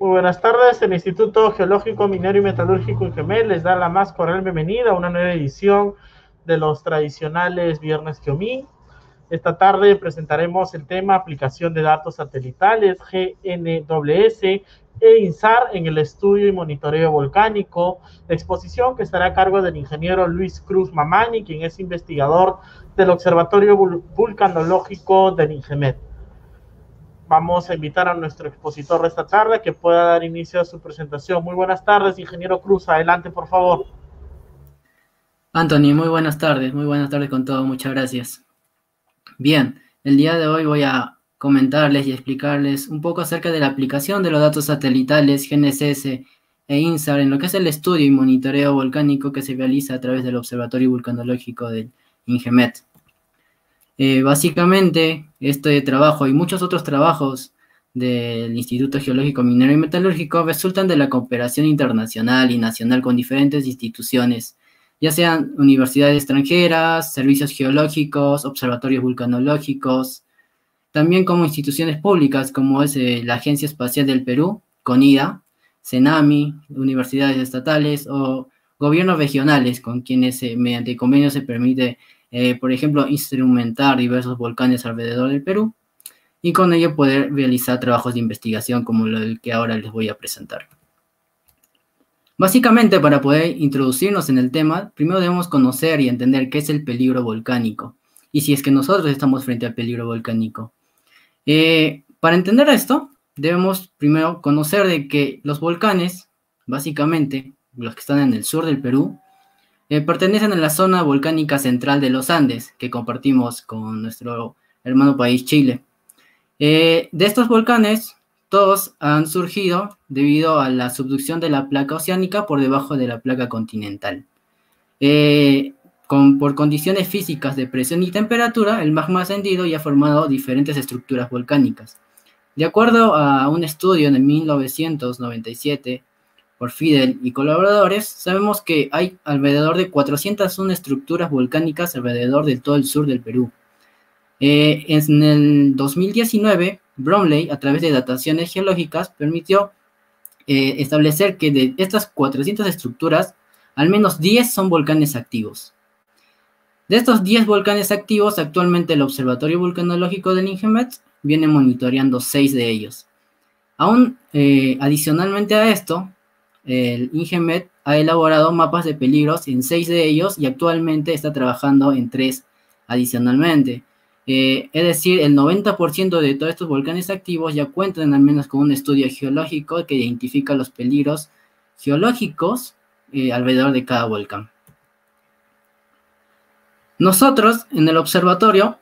Muy buenas tardes, el Instituto Geológico, Minero y Metalúrgico Ingemel les da la más cordial bienvenida a una nueva edición de los tradicionales Viernes Geomí. Esta tarde presentaremos el tema aplicación de datos satelitales GNWS e INSAR en el estudio y monitoreo volcánico, exposición que estará a cargo del ingeniero Luis Cruz Mamani, quien es investigador del Observatorio Vulcanológico del INGEMET. Vamos a invitar a nuestro expositor de esta tarde que pueda dar inicio a su presentación. Muy buenas tardes, ingeniero Cruz. Adelante, por favor. Anthony, muy buenas tardes. Muy buenas tardes con todo. Muchas gracias. Bien, el día de hoy voy a comentarles y explicarles un poco acerca de la aplicación de los datos satelitales GNSS e INSAR en lo que es el estudio y monitoreo volcánico que se realiza a través del Observatorio Vulcanológico del INGEMET. Eh, básicamente, este trabajo y muchos otros trabajos del Instituto Geológico Minero y Metalúrgico resultan de la cooperación internacional y nacional con diferentes instituciones, ya sean universidades extranjeras, servicios geológicos, observatorios vulcanológicos, también como instituciones públicas como es eh, la Agencia Espacial del Perú, CONIDA, CENAMI, universidades estatales o gobiernos regionales con quienes eh, mediante convenios se permite eh, por ejemplo, instrumentar diversos volcanes alrededor del Perú y con ello poder realizar trabajos de investigación como el que ahora les voy a presentar. Básicamente, para poder introducirnos en el tema, primero debemos conocer y entender qué es el peligro volcánico y si es que nosotros estamos frente al peligro volcánico. Eh, para entender esto, debemos primero conocer de que los volcanes, básicamente, los que están en el sur del Perú, pertenecen a la zona volcánica central de los Andes, que compartimos con nuestro hermano país Chile. Eh, de estos volcanes, todos han surgido debido a la subducción de la placa oceánica por debajo de la placa continental. Eh, con, por condiciones físicas de presión y temperatura, el magma ascendido y ha formado diferentes estructuras volcánicas. De acuerdo a un estudio de 1997 por Fidel y colaboradores, sabemos que hay alrededor de 401 estructuras volcánicas alrededor de todo el sur del Perú. Eh, en el 2019, Bromley, a través de dataciones geológicas, permitió eh, establecer que de estas 400 estructuras, al menos 10 son volcanes activos. De estos 10 volcanes activos, actualmente el Observatorio Vulcanológico del INGEMET viene monitoreando 6 de ellos. Aún eh, adicionalmente a esto, el Ingemet ha elaborado mapas de peligros en seis de ellos y actualmente está trabajando en tres adicionalmente. Eh, es decir, el 90% de todos estos volcanes activos ya cuentan al menos con un estudio geológico que identifica los peligros geológicos eh, alrededor de cada volcán. Nosotros en el observatorio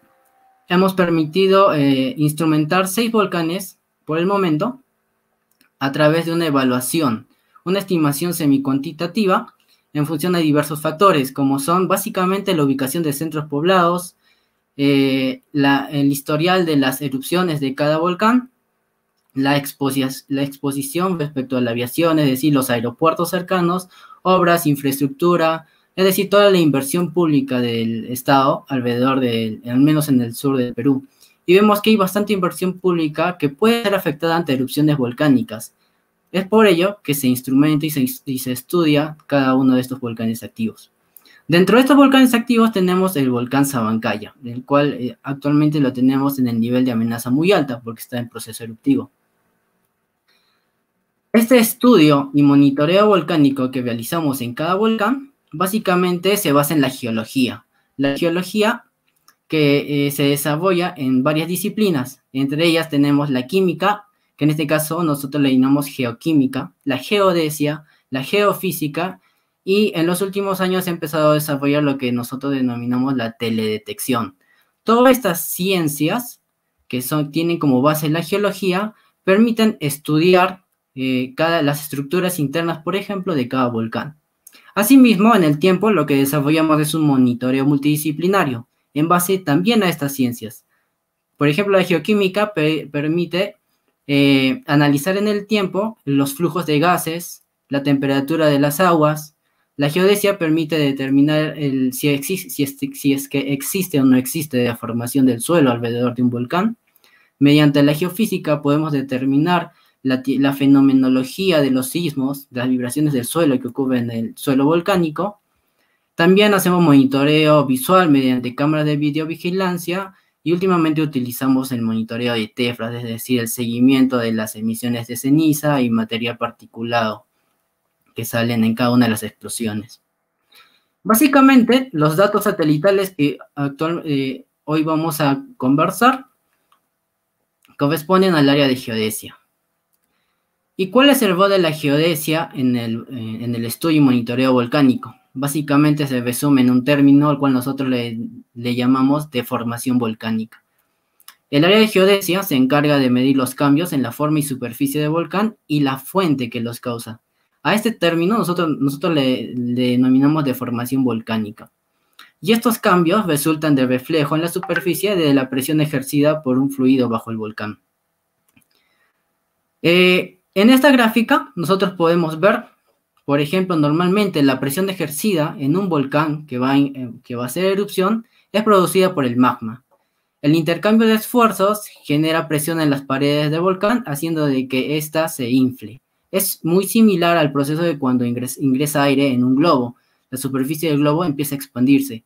hemos permitido eh, instrumentar seis volcanes por el momento a través de una evaluación una estimación semi-cuantitativa en función de diversos factores, como son básicamente la ubicación de centros poblados, eh, el historial de las erupciones de cada volcán, la, exposición respecto a la aviación, es decir, los aeropuertos cercanos, obras, infraestructura, es decir, toda la inversión pública del Estado alrededor del, al menos en el sur del Perú. Y vemos que hay bastante inversión pública que puede ser afectada ante erupciones volcánicas. Es por ello que se instrumenta y se, estudia cada uno de estos volcanes activos. Dentro de estos volcanes activos tenemos el volcán Sabancaya, el cual eh, actualmente lo tenemos en el nivel de amenaza muy alta porque está en proceso eruptivo. Este estudio y monitoreo volcánico que realizamos en cada volcán básicamente se basa en la geología. La geología que eh, se desarrolla en varias disciplinas, entre ellas tenemos la química, que en este caso nosotros le llamamos geoquímica, la geodesia, la geofísica, y en los últimos años se ha empezado a desarrollar lo que nosotros denominamos la teledetección. Todas estas ciencias que son, tienen como base la geología permiten estudiar eh, cada, las estructuras internas, por ejemplo, de cada volcán. Asimismo, en el tiempo lo que desarrollamos es un monitoreo multidisciplinario en base también a estas ciencias. Por ejemplo, la geoquímica permite eh, analizar en el tiempo los flujos de gases, la temperatura de las aguas. La geodesia permite determinar si, es, que existe o no existe deformación del suelo alrededor de un volcán. Mediante la geofísica podemos determinar la, fenomenología de los sismos, las vibraciones del suelo que ocurren en el suelo volcánico. También hacemos monitoreo visual mediante cámaras de videovigilancia y últimamente utilizamos el monitoreo de TEFRAS, es decir, el seguimiento de las emisiones de ceniza y material particulado que salen en cada una de las explosiones. Básicamente, los datos satelitales que eh, hoy vamos a conversar corresponden al área de geodesia. ¿Y cuál es el rol de la geodesia en el eh, estudio y monitoreo volcánico? básicamente se resume en un término al cual nosotros le, llamamos deformación volcánica. El área de geodesia se encarga de medir los cambios en la forma y superficie del volcán y la fuente que los causa. A este término nosotros, nosotros le, denominamos deformación volcánica. Y estos cambios resultan de reflejo en la superficie de la presión ejercida por un fluido bajo el volcán. Eh, en esta gráfica nosotros podemos ver por ejemplo, normalmente la presión ejercida en un volcán que va, eh, que va a hacer erupción es producida por el magma. El intercambio de esfuerzos genera presión en las paredes del volcán, haciendo de que ésta se infle. Es muy similar al proceso de cuando ingresa, ingresa aire en un globo. La superficie del globo empieza a expandirse.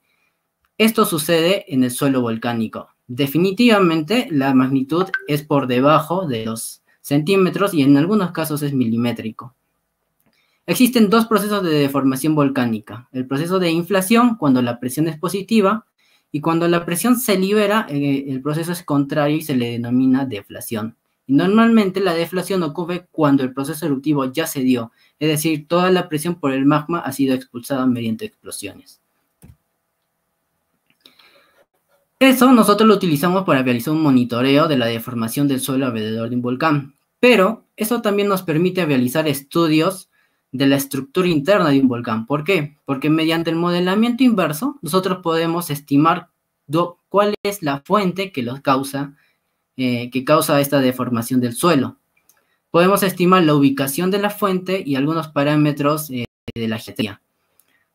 Esto sucede en el suelo volcánico. Definitivamente la magnitud es por debajo de los centímetros y en algunos casos es milimétrico. Existen dos procesos de deformación volcánica. El proceso de inflación, cuando la presión es positiva, y cuando la presión se libera, eh, el proceso es contrario y se le denomina deflación. normalmente la deflación ocurre cuando el proceso eruptivo ya se dio, es decir, toda la presión por el magma ha sido expulsada mediante explosiones. Eso nosotros lo utilizamos para realizar un monitoreo de la deformación del suelo alrededor de un volcán, pero eso también nos permite realizar estudios de la estructura interna de un volcán. ¿Por qué? Porque mediante el modelamiento inverso nosotros podemos estimar cuál es la fuente que los causa, eh, que causa esta deformación del suelo. Podemos estimar la ubicación de la fuente y algunos parámetros eh, de la geología.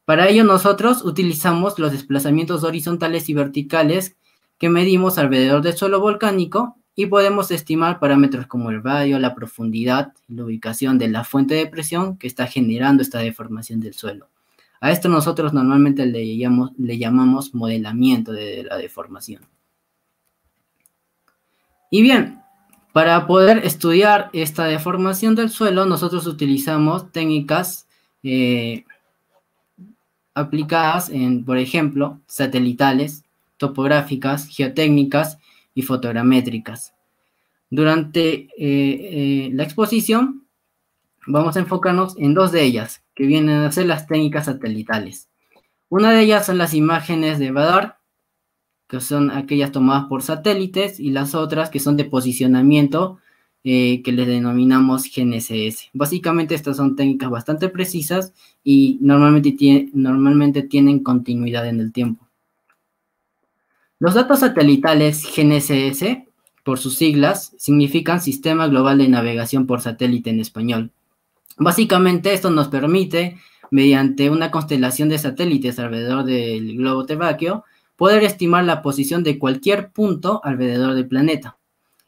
Para ello nosotros utilizamos los desplazamientos horizontales y verticales que medimos alrededor del suelo volcánico y podemos estimar parámetros como el radio, la profundidad, la ubicación de la fuente de presión que está generando esta deformación del suelo. A esto nosotros normalmente le llamamos, modelamiento de la deformación. Y bien, para poder estudiar esta deformación del suelo, nosotros utilizamos técnicas eh, aplicadas en, por ejemplo, satelitales, topográficas, geotécnicas y fotogramétricas. Durante eh, eh, la exposición vamos a enfocarnos en dos de ellas, que vienen a ser las técnicas satelitales. Una de ellas son las imágenes de radar, que son aquellas tomadas por satélites, y las otras que son de posicionamiento, eh, que les denominamos GNSS. Básicamente estas son técnicas bastante precisas y normalmente tienen continuidad en el tiempo. Los datos satelitales GNSS, por sus siglas, significan Sistema Global de Navegación por Satélite en español. Básicamente esto nos permite, mediante una constelación de satélites alrededor del globo terráqueo, poder estimar la posición de cualquier punto alrededor del planeta.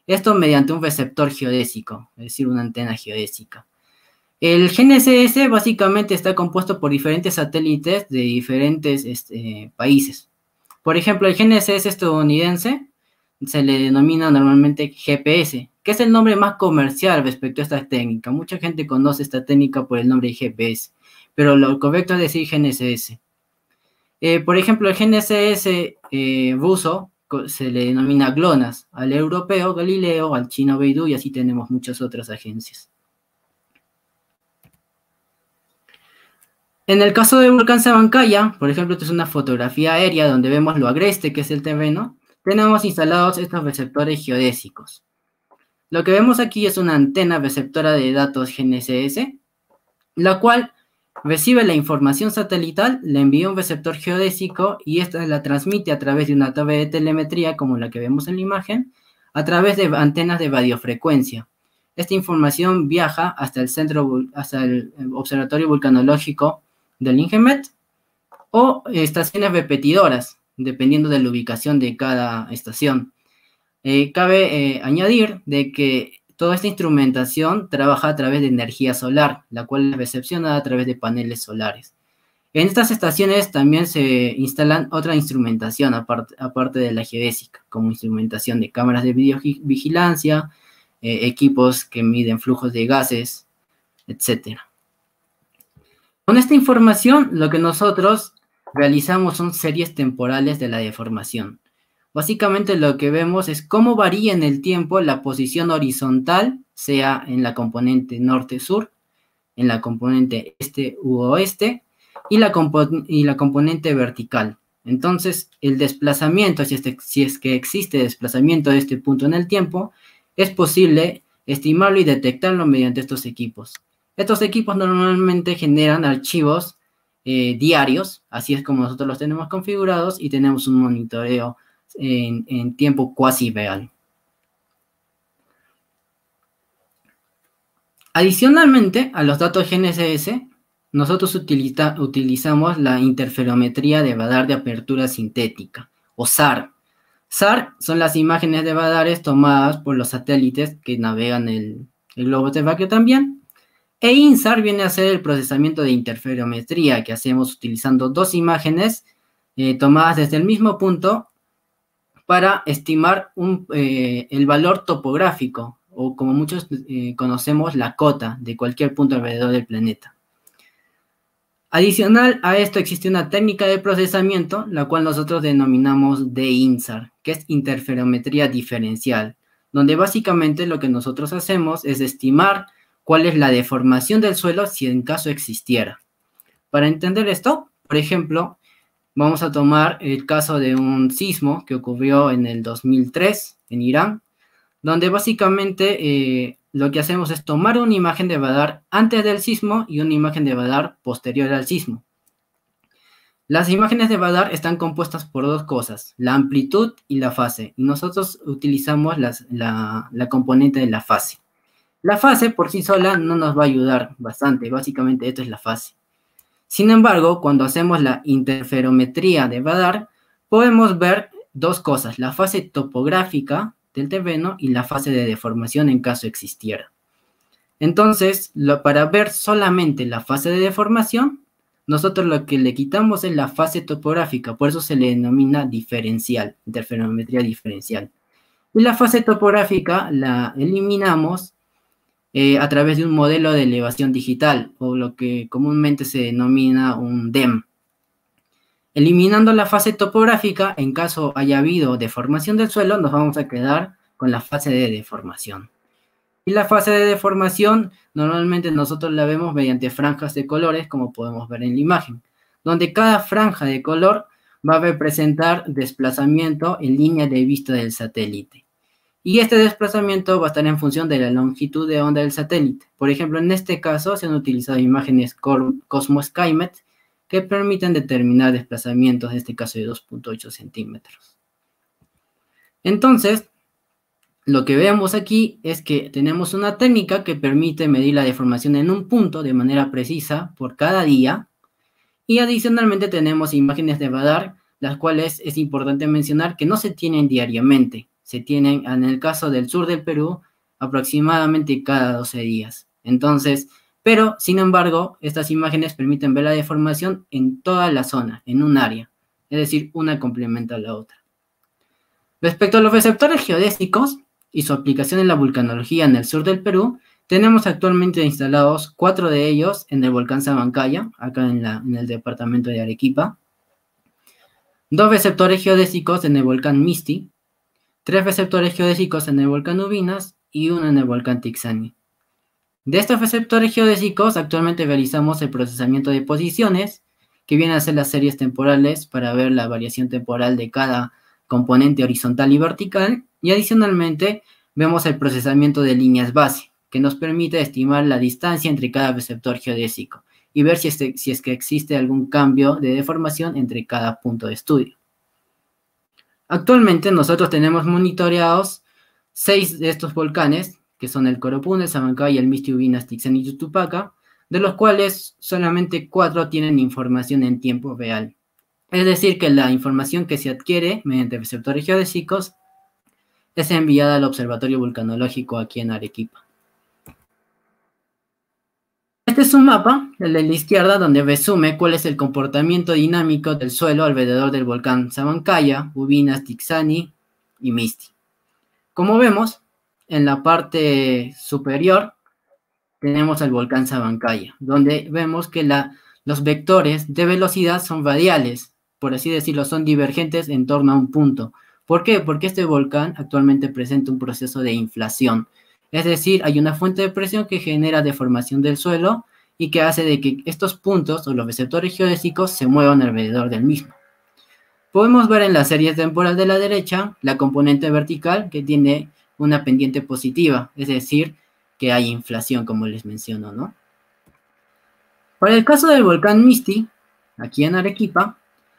Esto mediante un receptor geodésico, es decir, una antena geodésica. El GNSS básicamente está compuesto por diferentes satélites de diferentes este, países. Por ejemplo, el GNSS estadounidense se le denomina normalmente GPS, que es el nombre más comercial respecto a esta técnica. Mucha gente conoce esta técnica por el nombre GPS, pero lo correcto es decir GNSS. Eh, por ejemplo, el GNSS eh, ruso se le denomina GLONASS, al europeo Galileo, al chino Beidou y así tenemos muchas otras agencias. En el caso de volcán Sabancaya, por ejemplo, esta es una fotografía aérea donde vemos lo agreste que es el terreno, tenemos instalados estos receptores geodésicos. Lo que vemos aquí es una antena receptora de datos GNSS, la cual recibe la información satelital, le envía un receptor geodésico y esta la transmite a través de una tabla de telemetría como la que vemos en la imagen, a través de antenas de radiofrecuencia. Esta información viaja hasta el centro, hasta el observatorio vulcanológico del Ingemet o estaciones repetidoras, dependiendo de la ubicación de cada estación. Eh, cabe eh, añadir de que toda esta instrumentación trabaja a través de energía solar, la cual es recepcionada a través de paneles solares. En estas estaciones también se instalan otra instrumentación, aparte, de la geodésica, como instrumentación de cámaras de videovigilancia, eh, equipos que miden flujos de gases, etcétera. Con esta información, lo que nosotros realizamos son series temporales de la deformación. Básicamente lo que vemos es cómo varía en el tiempo la posición horizontal, sea en la componente norte-sur, en la componente este u oeste y la, componente vertical. Entonces, el desplazamiento, si, si es que existe desplazamiento de este punto en el tiempo, es posible estimarlo y detectarlo mediante estos equipos. Estos equipos normalmente generan archivos eh, diarios, así es como nosotros los tenemos configurados y tenemos un monitoreo en, tiempo cuasi real. Adicionalmente a los datos GNSS, nosotros utilizamos la interferometría de radar de apertura sintética, o SAR. SAR son las imágenes de radares tomadas por los satélites que navegan el, el globo vacío también, e INSAR viene a ser el procesamiento de interferometría que hacemos utilizando dos imágenes eh, tomadas desde el mismo punto para estimar eh, el valor topográfico o como muchos eh, conocemos la cota de cualquier punto alrededor del planeta. Adicional a esto existe una técnica de procesamiento, la cual nosotros denominamos de INSAR, que es interferometría diferencial, donde básicamente lo que nosotros hacemos es estimar cuál es la deformación del suelo si en caso existiera. Para entender esto, por ejemplo, vamos a tomar el caso de un sismo que ocurrió en el 2003 en Irán, donde básicamente eh, lo que hacemos es tomar una imagen de radar antes del sismo y una imagen de radar posterior al sismo. Las imágenes de radar están compuestas por dos cosas, la amplitud y la fase, y nosotros utilizamos la componente de la fase. La fase por sí sola no nos va a ayudar bastante, básicamente esto es la fase. Sin embargo, cuando hacemos la interferometría de Badar, podemos ver dos cosas, la fase topográfica del terreno y la fase de deformación en caso existiera. Entonces, para ver solamente la fase de deformación, nosotros lo que le quitamos es la fase topográfica, por eso se le denomina diferencial, interferometría diferencial. Y la fase topográfica la eliminamos eh, a través de un modelo de elevación digital o lo que comúnmente se denomina un DEM. Eliminando la fase topográfica, en caso haya habido deformación del suelo, nos vamos a quedar con la fase de deformación. Y la fase de deformación normalmente nosotros la vemos mediante franjas de colores, como podemos ver en la imagen, donde cada franja de color va a representar desplazamiento en línea de vista del satélite y este desplazamiento va a estar en función de la longitud de onda del satélite. Por ejemplo, en este caso se han utilizado imágenes Cosmo SkyMet que permiten determinar desplazamientos, en este caso de 2.8 centímetros. Entonces, lo que vemos aquí es que tenemos una técnica que permite medir la deformación en un punto de manera precisa por cada día. Y adicionalmente tenemos imágenes de radar, las cuales es importante mencionar que no se tienen diariamente, se tienen, en el caso del sur del Perú, aproximadamente cada 12 días. Entonces, pero sin embargo, estas imágenes permiten ver la deformación en toda la zona, en un área, es decir, una complementa a la otra. Respecto a los receptores geodésicos y su aplicación en la vulcanología en el sur del Perú, tenemos actualmente instalados cuatro de ellos en el volcán Sabancaya, acá en, en el departamento de Arequipa, dos receptores geodésicos en el volcán Misti, tres receptores geodésicos en el volcán Ubinas y uno en el volcán Tixani. De estos receptores geodésicos actualmente realizamos el procesamiento de posiciones, que viene a ser las series temporales para ver la variación temporal de cada componente horizontal y vertical, y adicionalmente vemos el procesamiento de líneas base, que nos permite estimar la distancia entre cada receptor geodésico y ver si es que existe algún cambio de deformación entre cada punto de estudio. Actualmente nosotros tenemos monitoreados seis de estos volcanes, que son el Coropún, el Samancay, el Mistiubina, Stixen y Yutupaca, de los cuales solamente cuatro tienen información en tiempo real. Es decir, que la información que se adquiere mediante receptores geodésicos es enviada al Observatorio Vulcanológico aquí en Arequipa. Este es un mapa, el de la izquierda, donde resume cuál es el comportamiento dinámico del suelo alrededor del volcán Sabancaya, Ubinas, Tixani y Misti. Como vemos, en la parte superior tenemos el volcán Sabancaya, donde vemos que los vectores de velocidad son radiales, por así decirlo, son divergentes en torno a un punto. ¿Por qué? Porque este volcán actualmente presenta un proceso de inflación, es decir, hay una fuente de presión que genera deformación del suelo y que hace de que estos puntos o los receptores geodésicos se muevan alrededor del mismo. Podemos ver en la serie temporal de la derecha la componente vertical que tiene una pendiente positiva, es decir, que hay inflación, como les menciono, ¿no? Para el caso del volcán Misti, aquí en Arequipa,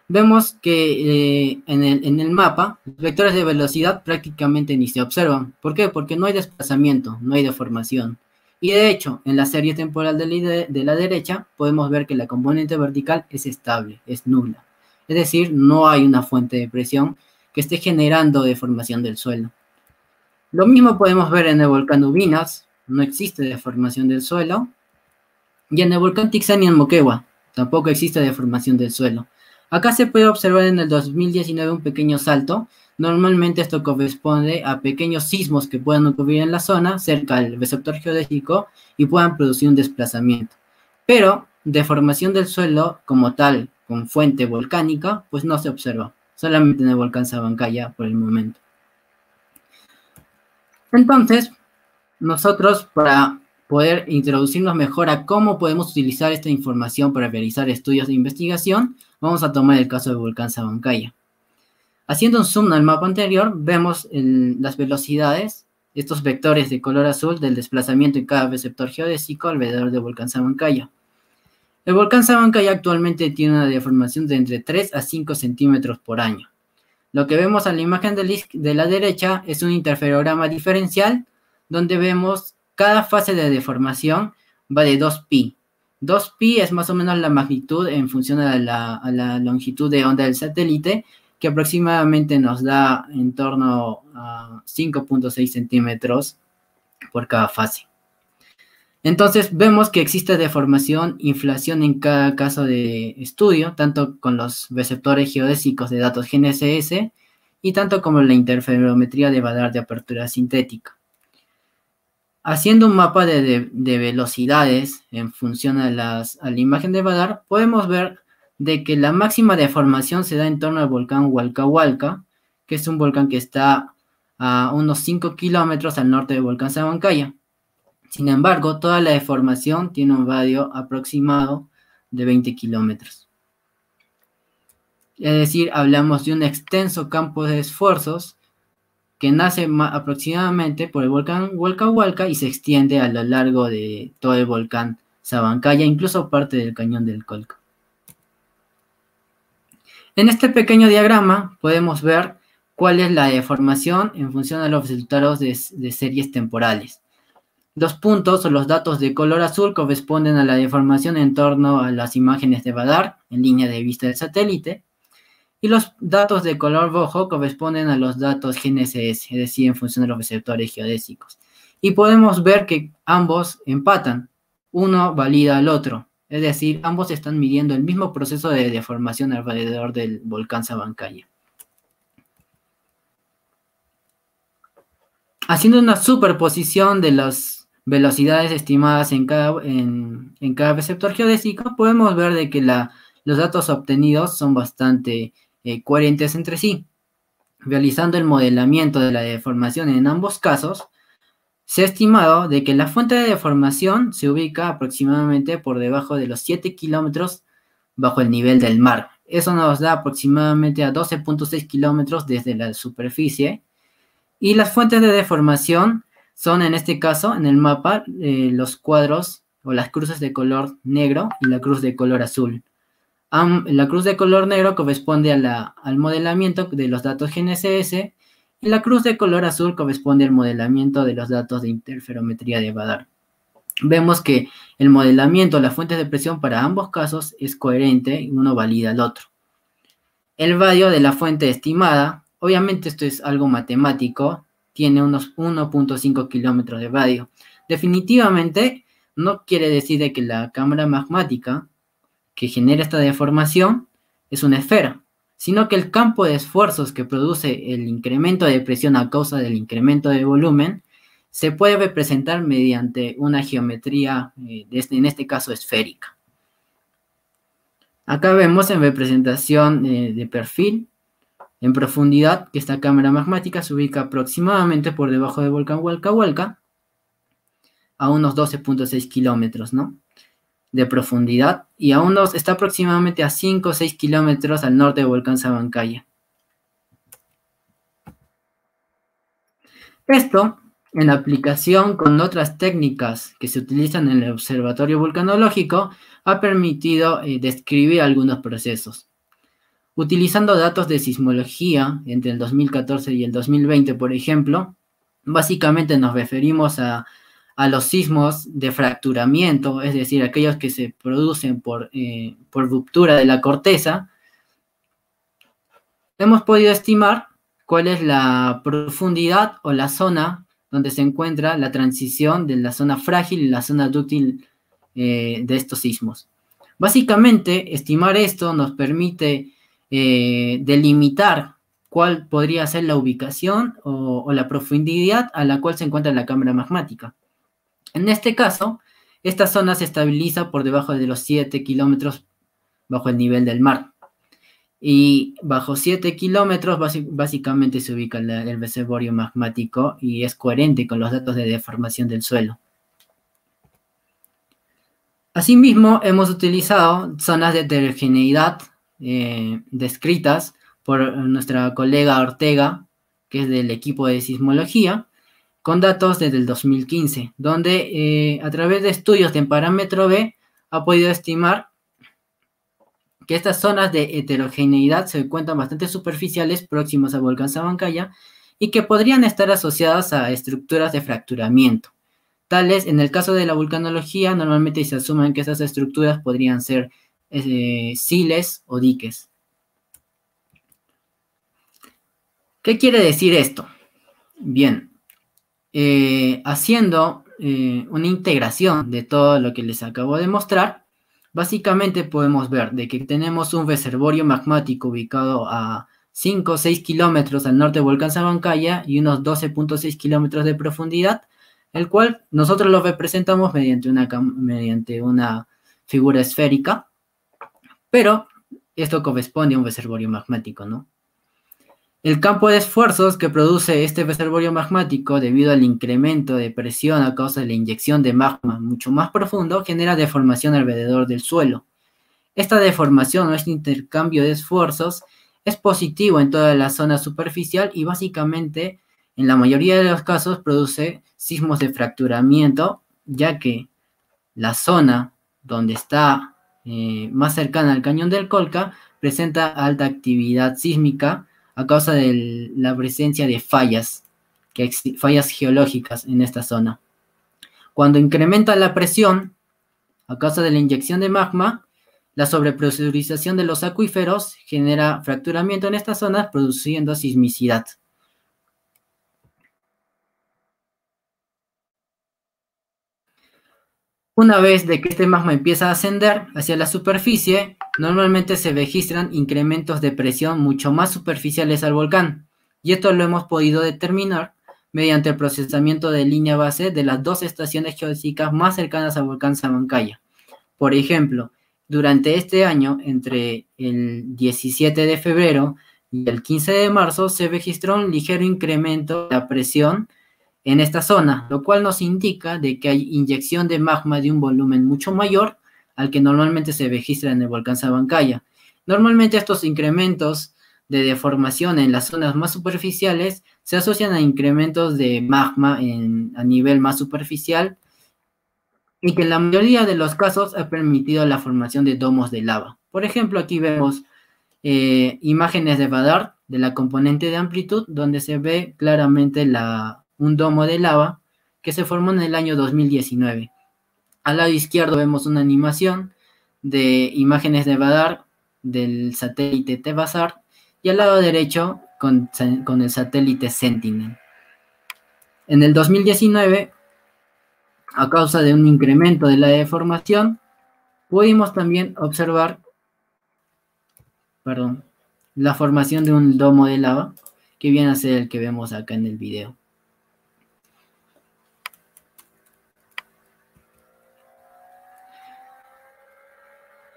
vemos que eh, en, el, mapa los vectores de velocidad prácticamente ni se observan. ¿Por qué? Porque no hay desplazamiento, no hay deformación. Y de hecho, en la serie temporal de la, de la derecha podemos ver que la componente vertical es estable, es nula. Es decir, no hay una fuente de presión que esté generando deformación del suelo. Lo mismo podemos ver en el volcán Ubinas, no existe deformación del suelo. Y en el volcán Tixani en Moquegua, tampoco existe deformación del suelo. Acá se puede observar en el 2019 un pequeño salto. Normalmente esto corresponde a pequeños sismos que puedan ocurrir en la zona cerca del receptor geodésico y puedan producir un desplazamiento. Pero deformación del suelo como tal, con fuente volcánica, pues no se observa. Solamente en el volcán Sabancaya por el momento. Entonces, nosotros para poder introducirnos mejor a cómo podemos utilizar esta información para realizar estudios de investigación, vamos a tomar el caso del volcán Sabancaya. Haciendo un zoom al mapa anterior, vemos las velocidades, estos vectores de color azul del desplazamiento en cada receptor geodésico alrededor del volcán Sabancaya. El volcán Sabancaya actualmente tiene una deformación de entre 3 a 5 centímetros por año. Lo que vemos en la imagen de la derecha es un interferograma diferencial donde vemos cada fase de deformación va de 2pi. 2pi es más o menos la magnitud en función a la, longitud de onda del satélite, que aproximadamente nos da en torno a 5.6 centímetros por cada fase. Entonces vemos que existe deformación, inflación en cada caso de estudio, tanto con los receptores geodésicos de datos GNSS y tanto como la interferometría de radar de apertura sintética. Haciendo un mapa de, velocidades en función a, la imagen de radar, podemos ver de que la máxima deformación se da en torno al volcán Hualcahualca, que es un volcán que está a unos 5 kilómetros al norte del volcán Sabancaya. Sin embargo, toda la deformación tiene un radio aproximado de 20 kilómetros. Es decir, hablamos de un extenso campo de esfuerzos que nace aproximadamente por el volcán Huelca y se extiende a lo largo de todo el volcán Sabancaya, incluso parte del cañón del Colca. En este pequeño diagrama podemos ver cuál es la deformación en función de los resultados de, series temporales. Los puntos o los datos de color azul corresponden a la deformación en torno a las imágenes de radar en línea de vista del satélite, y los datos de color rojo corresponden a los datos GNSS, es decir, en función de los receptores geodésicos. Y podemos ver que ambos empatan, uno valida al otro, es decir, ambos están midiendo el mismo proceso de deformación alrededor del volcán Sabancaya. Haciendo una superposición de las velocidades estimadas en cada, en, cada receptor geodésico, podemos ver de que la, los datos obtenidos son bastante eh, coherentes entre sí. Realizando el modelamiento de la deformación en ambos casos, se ha estimado de que la fuente de deformación se ubica aproximadamente por debajo de los 7 kilómetros bajo el nivel del mar. Eso nos da aproximadamente a 12.6 kilómetros desde la superficie. Y las fuentes de deformación son en este caso en el mapa eh, los cuadros o las cruces de color negro y la cruz de color azul la cruz de color negro corresponde al modelamiento de los datos GNSS y la cruz de color azul corresponde al modelamiento de los datos de interferometría de Badar. Vemos que el modelamiento, de las fuentes de presión para ambos casos es coherente y uno valida al otro. El radio de la fuente estimada, obviamente esto es algo matemático, tiene unos 1.5 kilómetros de radio. Definitivamente no quiere decir que la cámara magmática que genera esta deformación es una esfera, sino que el campo de esfuerzos que produce el incremento de presión a causa del incremento de volumen se puede representar mediante una geometría, eh, este, en este caso esférica. Acá vemos en representación eh, de perfil, en profundidad, que esta cámara magmática se ubica aproximadamente por debajo de volcán Hualcahualca, a unos 12.6 kilómetros, ¿no? de profundidad y aún está aproximadamente a 5 o 6 kilómetros al norte del volcán Sabancaya. Esto, en aplicación con otras técnicas que se utilizan en el observatorio vulcanológico, ha permitido eh, describir algunos procesos. Utilizando datos de sismología entre el 2014 y el 2020, por ejemplo, básicamente nos referimos a a los sismos de fracturamiento, es decir, aquellos que se producen eh, por, ruptura de la corteza, hemos podido estimar cuál es la profundidad o la zona donde se encuentra la transición de la zona frágil y la zona dúctil eh, de estos sismos. Básicamente, estimar esto nos permite eh, delimitar cuál podría ser la ubicación o la profundidad a la cual se encuentra la cámara magmática. En este caso, esta zona se estabiliza por debajo de los 7 kilómetros bajo el nivel del mar. Y bajo 7 kilómetros básicamente se ubica el, reservorio magmático y es coherente con los datos de deformación del suelo. Asimismo, hemos utilizado zonas de heterogeneidad eh, descritas por nuestra colega Ortega, que es del equipo de sismología, con datos desde el 2015, donde eh, a través de estudios en parámetro B ha podido estimar que estas zonas de heterogeneidad se encuentran bastante superficiales próximas a volcán Sabancaya y que podrían estar asociadas a estructuras de fracturamiento. Tales, en el caso de la vulcanología, normalmente se asumen que estas estructuras podrían ser eh, siles o diques. ¿Qué quiere decir esto? Bien, eh, haciendo eh, una integración de todo lo que les acabo de mostrar, básicamente podemos ver de que tenemos un reservorio magmático ubicado a 5 o 6 kilómetros al norte de volcán Sabancaya y unos 12.6 kilómetros de profundidad, el cual nosotros lo representamos mediante una, mediante una figura esférica, pero esto corresponde a un reservorio magmático, ¿no? El campo de esfuerzos que produce este reservorio magmático debido al incremento de presión a causa de la inyección de magma mucho más profundo genera deformación alrededor del suelo. Esta deformación o este intercambio de esfuerzos es positivo en toda la zona superficial y básicamente en la mayoría de los casos produce sismos de fracturamiento ya que la zona donde está eh, más cercana al cañón del Colca presenta alta actividad sísmica a causa de la presencia de fallas, fallas geológicas en esta zona. Cuando incrementa la presión, a causa de la inyección de magma, la sobrepresurización de los acuíferos genera fracturamiento en estas zonas, produciendo sismicidad. Una vez de que este magma empieza a ascender hacia la superficie, normalmente se registran incrementos de presión mucho más superficiales al volcán, y esto lo hemos podido determinar mediante el procesamiento de línea base de las dos estaciones geológicas más cercanas al volcán Samancaya. Por ejemplo, durante este año, entre el 17 de febrero y el 15 de marzo, se registró un ligero incremento de la presión en esta zona, lo cual nos indica de que hay inyección de magma de un volumen mucho mayor al que normalmente se registra en el volcán Sabancaya. Normalmente estos incrementos de deformación en las zonas más superficiales se asocian a incrementos de magma en, a nivel más superficial y que en la mayoría de los casos ha permitido la formación de domos de lava. Por ejemplo, aquí vemos eh, imágenes de radar de la componente de amplitud donde se ve claramente la, un domo de lava, que se formó en el año 2019. Al lado izquierdo vemos una animación de imágenes de Badar del satélite Tebasar y al lado derecho con, el satélite Sentinel. En el 2019, a causa de un incremento de la deformación, pudimos también observar perdón, la formación de un domo de lava, que viene a ser el que vemos acá en el video.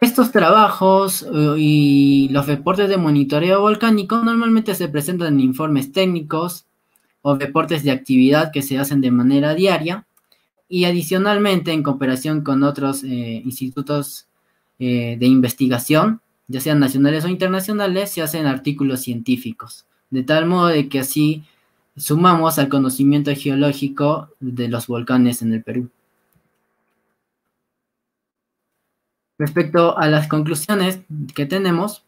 Estos trabajos eh, y los reportes de monitoreo volcánico normalmente se presentan en informes técnicos o reportes de actividad que se hacen de manera diaria y adicionalmente en cooperación con otros eh, institutos eh, de investigación, ya sean nacionales o internacionales, se hacen artículos científicos, de tal modo de que así sumamos al conocimiento geológico de los volcanes en el Perú. Respecto a las conclusiones que tenemos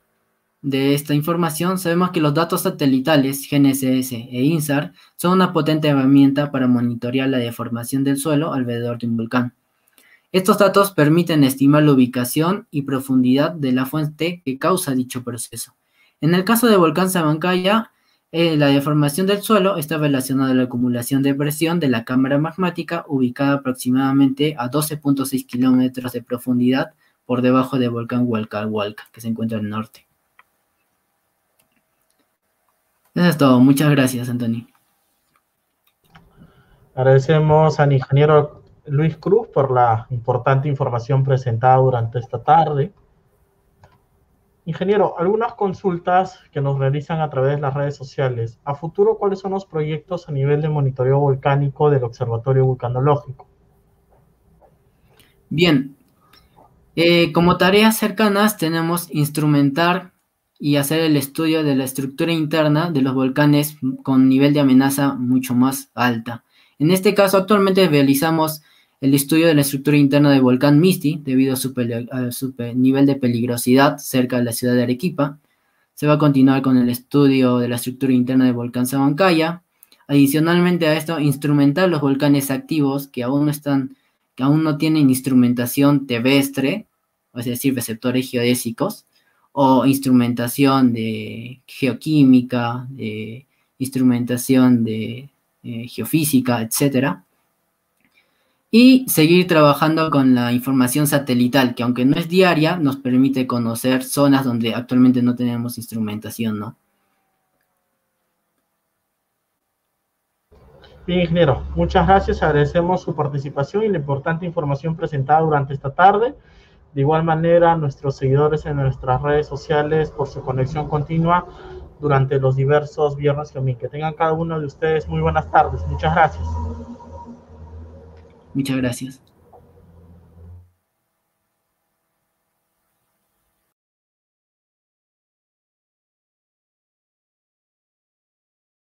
de esta información, sabemos que los datos satelitales GNSS e INSAR son una potente herramienta para monitorear la deformación del suelo alrededor de un volcán. Estos datos permiten estimar la ubicación y profundidad de la fuente que causa dicho proceso. En el caso del volcán Sabancaya, eh, la deformación del suelo está relacionada a la acumulación de presión de la cámara magmática ubicada aproximadamente a 12.6 kilómetros de profundidad por debajo del volcán Hualca que se encuentra al norte. Eso es todo. Muchas gracias, Anthony. Agradecemos al ingeniero Luis Cruz por la importante información presentada durante esta tarde. Ingeniero, algunas consultas que nos realizan a través de las redes sociales. A futuro, ¿cuáles son los proyectos a nivel de monitoreo volcánico del Observatorio Vulcanológico? Bien, eh, como tareas cercanas tenemos instrumentar y hacer el estudio de la estructura interna de los volcanes con nivel de amenaza mucho más alta. En este caso, actualmente realizamos el estudio de la estructura interna del volcán Misti debido a su, nivel de peligrosidad cerca de la ciudad de Arequipa. Se va a continuar con el estudio de la estructura interna del volcán Sabancaya. Adicionalmente a esto, instrumentar los volcanes activos que aún no están que aún no tienen instrumentación terrestre, es decir, receptores geodésicos, o instrumentación de geoquímica, de instrumentación de eh, geofísica, etc. Y seguir trabajando con la información satelital, que aunque no es diaria, nos permite conocer zonas donde actualmente no tenemos instrumentación, ¿no? ingeniero, muchas gracias. Agradecemos su participación y la importante información presentada durante esta tarde. De igual manera, a nuestros seguidores en nuestras redes sociales por su conexión continua durante los diversos viernes que Que tengan cada uno de ustedes muy buenas tardes. Muchas gracias. Muchas gracias.